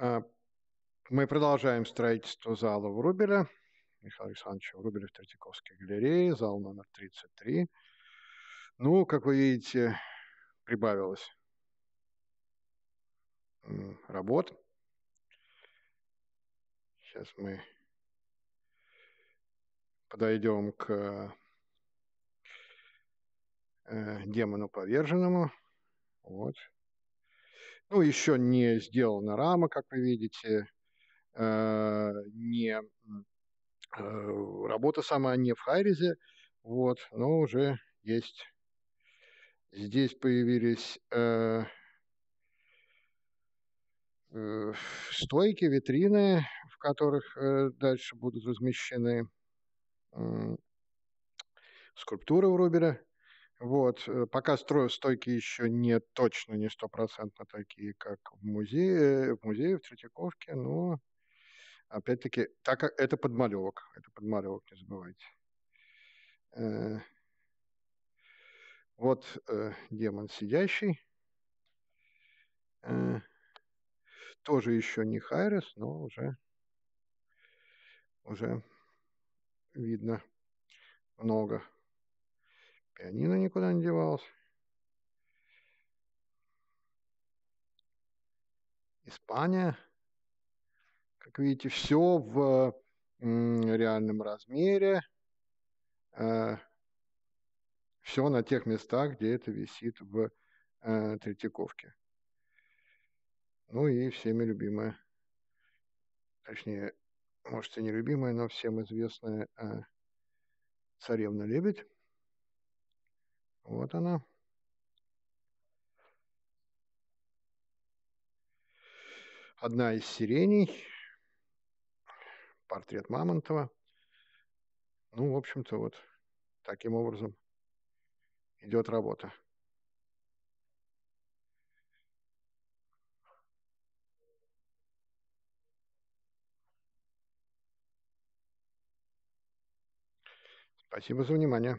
А, мы продолжаем строительство зала Врубеля, Михаил Александровича Врубеля в Третьяковской галерее, зал номер 33. Ну, как вы видите, прибавилось работ. Сейчас мы подойдем к э, демону поверженному. Вот, ну, еще не сделана рама, как вы видите, э, не э, работа сама не в Хайризе, вот, но уже есть. Здесь появились э, стойки, витрины, в которых дальше будут размещены скульптуры у Рубера. Вот, э, пока строю стойки еще не точно, не стопроцентно такие, как в музее, в музее, в Третьяковке, но опять-таки, так как это подмалевок, это подмалевок, не забывайте. Э, вот э, демон сидящий. Э, тоже еще не Хайрес, но уже, уже видно много. Пианино никуда не девалось. Испания. Как видите, все в реальном размере. Э, все на тех местах, где это висит в э, Третьяковке. Ну и всеми любимая, точнее, может и не любимая, но всем известная э, царевна Лебедь. Вот она. Одна из сиреней. Портрет Мамонтова. Ну, в общем-то, вот таким образом идет работа. Спасибо за внимание.